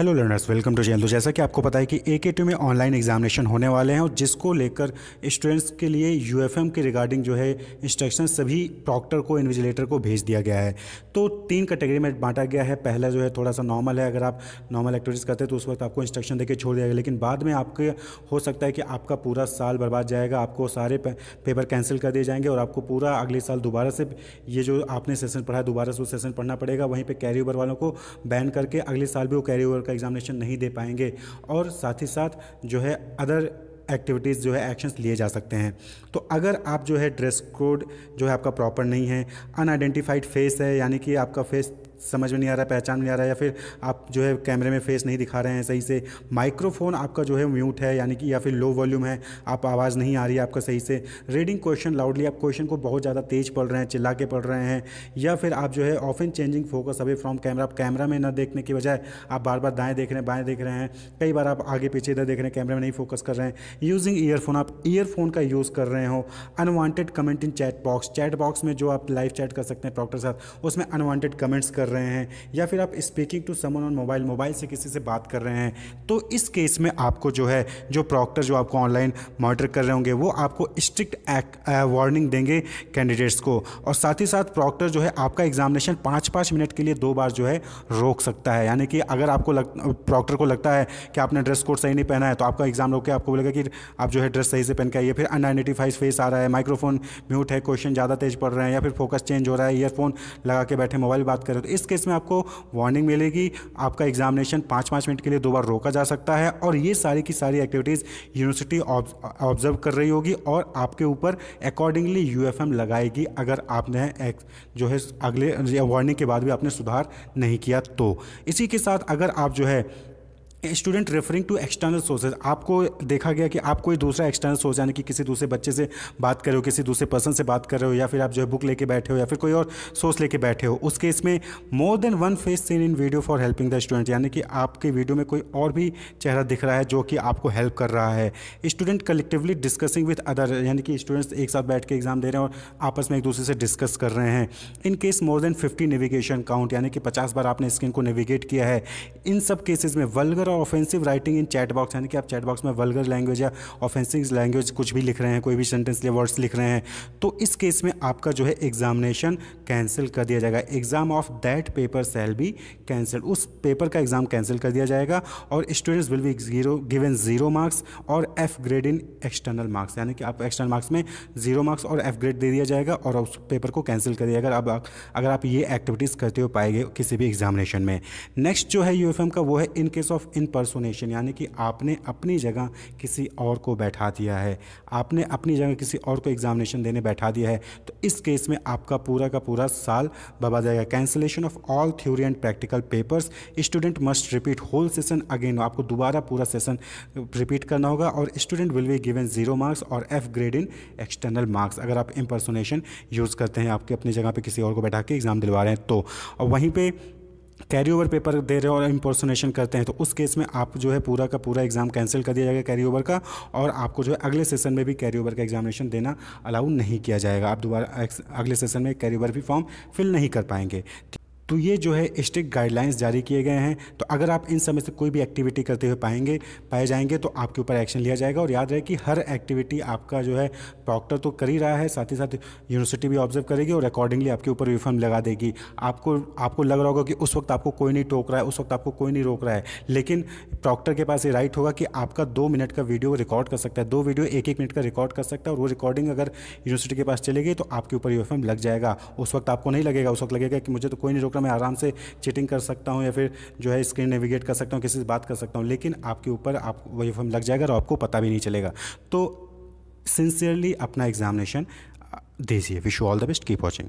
hello learners welcome to channel तो जैसा कि आपको पता है कि ए के टू में ऑनलाइन एग्जामिनेशन होने वाले हैं और जिसको लेकर स्टूडेंट्स के लिए यू एफ एम के रिगार्डिंग जो है इंस्ट्रक्शन सभी प्रॉक्टर को इन्विजिलेटर को भेज दिया गया है तो तीन कैटेगरी में बांटा गया है पहला जो है थोड़ा सा नॉर्मल है अगर आप नॉर्मल एक्टिविटीज़ करते हैं तो उस वक्त आपको इंस्ट्रक्शन देकर छोड़ दिया गया लेकिन बाद में आपके हो सकता है कि आपका पूरा साल बर्बाद जाएगा आपको सारे पेपर कैंसिल कर दिए जाएंगे और आपको पूरा अगले साल दोबारा से ये जो आपने सेशन पढ़ा है दोबारा से वो सेशन पढ़ना पड़ेगा वहीं पर कैरी ओवर वालों को बैन करके अगले साल भी वो कैरी ओवर का एग्जामिनेशन नहीं दे पाएंगे और साथ ही साथ जो है अदर एक्टिविटीज़ जो है एक्शंस लिए जा सकते हैं तो अगर आप जो है ड्रेस कोड जो है आपका प्रॉपर नहीं है अनआइडेंटिफाइड फेस है यानी कि आपका फेस समझ में नहीं आ रहा पहचान नहीं आ रहा या फिर आप जो है कैमरे में फेस नहीं दिखा रहे हैं सही से माइक्रोफोन आपका जो है म्यूट है यानी कि या फिर लो वॉल्यूम है आप आवाज़ नहीं आ रही है आपका सही से रीडिंग क्वेश्चन लाउडली आप क्वेश्चन को बहुत ज़्यादा तेज पढ़ रहे हैं चिल्ला के पढ़ रहे हैं या फिर आप जो है of often changing focus away from camera आप कैमरा में न देखने की बजाय आप बार बार दाएँ देख रहे हैं बाएँ देख रहे हैं कई बार आप आगे पीछे इधर देख रहे हैं कैमरे में नहीं फोकस कर रहे हैं यूजिंग ईयरफोन आप ईयरफोन का यूज़ कर रहे हो unwanted comment in chat box chat box में जो आप लाइव चैट कर सकते हैं डॉक्टर साहब उसमें अनवांटेड कमेंट्स कर रहे हैं या फिर आप speaking to someone on mobile mobile से किसी से बात कर रहे हैं तो इस केस में आपको जो है जो प्रॉक्टर जो आपको ऑनलाइन मॉनिटर कर रहे होंगे वो आपको स्ट्रिक्ट वार्निंग uh, देंगे कैंडिडेट्स को और साथ ही साथ प्रॉक्टर जो है आपका एग्जामिनेशन पाँच पाँच मिनट के लिए दो बार जो है रोक सकता है यानी कि अगर आपको लग प्रॉक्टर को लगता है कि आपने ड्रेस कोड सही नहीं पहना है तो आपका एग्जाम रोक के आपको बोलेगा कि आप जो है ड्रेस सही से पहन के आइए फिर आइडेंटिफाइज फेस आ रहा है माइक्रोफोन म्यूट है क्वेश्चन ज़्यादा तेज पड़ रहे हैं या फिर फोकस चेंज हो रहा है ईयरफोन लगा के बैठे मोबाइल बात कर रहे हो तो इस इस केस में आपको वार्निंग मिलेगी आपका एग्जामिनेशन पाँच पाँच मिनट के लिए दो बार रोका जा सकता है और ये सारी की सारी एक्टिविटीज़ यूनिवर्सिटी ऑब्जर्व कर रही होगी और आपके ऊपर अकॉर्डिंगली यू लगाएगी अगर आपने जो है अगले वार्निंग के बाद भी आपने सुधार नहीं किया तो इसी के साथ अगर आप जो है student referring to external sources आपको देखा गया कि आप कोई दूसरा एक्सटर्नल सोर्स यानी कि किसी दूसरे बच्चे से बात कर रहे हो किसी दूसरे पर्सन से बात कर रहे हो या फिर आप जो है बुक लेके बैठे हो या फिर कोई और सोर्स लेके बैठे हो उस केस में more than one face seen in video for helping the student यानी कि आपके वीडियो में कोई और भी चेहरा दिख रहा है जो कि आपको हेल्प कर रहा है student collectively discussing with other यानी कि स्टूडेंट्स एक साथ बैठ के एग्जाम दे रहे हैं और आपस में एक दूसरे से डिस्कस कर रहे हैं in case more than fifty navigation count यानी कि पचास बार आपने स्क्रीन को नेविगेट किया है इन सब केसेज में वलगर और offensive writing in chat box यानी कि आप चैट बॉक्स में वल्गर लैंग्वेज या ऑफेंसिव लैंग्वेज कुछ भी लिख रहे हैं कोई भी सेंटेंस या वर्ड्स लिख रहे हैं तो इस केस में आपका जो है एग्जामिनेशन कैंसिल कर दिया जाएगा exam of that paper shall भी कैंसिल उस पेपर का एग्ज़ाम कैंसिल कर दिया जाएगा और students will be zero given zero marks और F grade in external marks यानी कि आप एक्सटर्नल मार्क्स में जीरो मार्क्स और एफ ग्रेड दे दिया जाएगा और उस पेपर को कैंसिल कर दिया जाएगा आप अगर आप ये एक्टिविटीज़ करते हो पाएंगे किसी भी एग्जामिनेशन में नेक्स्ट जो है यू का वो है इन केस ऑफ इनपर्सोनेशन यानी कि आपने अपनी जगह किसी और को बैठा दिया है आपने अपनी जगह किसी और को एग्जामिनेशन देने बैठा दिया है तो इस केस में आपका पूरा का पूरा साल बबा जाएगा cancellation of all theory and practical papers student must repeat whole session again आपको दोबारा पूरा सेशन रिपीट करना होगा और student will be given zero marks और F grade in external marks अगर आप इम्पर्सोनेशन यूज़ करते हैं आपके अपनी जगह पर किसी और को बैठा के एग्ज़ाम दिलवा रहे हैं तो और वहीं पर कैरी ओवर पेपर दे रहे हो और इम्पोर्सोनेशन करते हैं तो उस केस में आप जो है पूरा का पूरा एग्ज़ाम कैंसिल कर दिया जाएगा कैरी ओवर का और आपको जो है अगले सेशन में भी कैरी ओवर का एग्जामिनेशन देना अलाउ नहीं किया जाएगा आप दोबारा अगले सेशन में कैरी ओवर भी फॉर्म फिल नहीं कर पाएंगे तो ये जो है स्ट्रिक्ट गाइडलाइंस जारी किए गए हैं तो अगर आप इन समय से कोई भी एक्टिविटी करते हुए पाएंगे पाए जाएंगे तो आपके ऊपर एक्शन लिया जाएगा और याद रहे कि हर एक्टिविटी आपका जो है प्रॉक्टर तो कर ही रहा है साथ ही साथ यूनिवर्सिटी भी ऑब्जर्व करेगी और अकॉर्डिंगली आपके ऊपर रिफॉर्म लगा देगी आपको आपको लग रहा होगा कि उस वक्त आपको कोई नहीं टोक रहा है उस वक्त आपको कोई नहीं रोक रहा है लेकिन प्रॉक्टर के पास ये राइट होगा कि आपका दो मिनट का वीडियो रिकॉर्ड कर सकता है दो वीडियो एक एक मिनट का रिकॉर्ड कर सकता है और वो रिकॉर्डिंग अगर यूनिवर्सिटी के पास चलेगी तो आपके ऊपर यू लग जाएगा उस वक्त आपको नहीं लगेगा उस वक्त लगेगा कि मुझे तो कोई नहीं रोक रहा सकता हूँ मैं आराम से चीटिंग कर सकता हूँ या फिर जो है स्क्रीन नेविगेट कर सकता हूँ किसी से बात कर सकता हूँ लेकिन आपके ऊपर आप वही फॉर्म लग जाएगा और आपको पता भी नहीं चलेगा तो सिंसियरली अपना एग्जामिनेशन दीजिए wish you all the best keep watching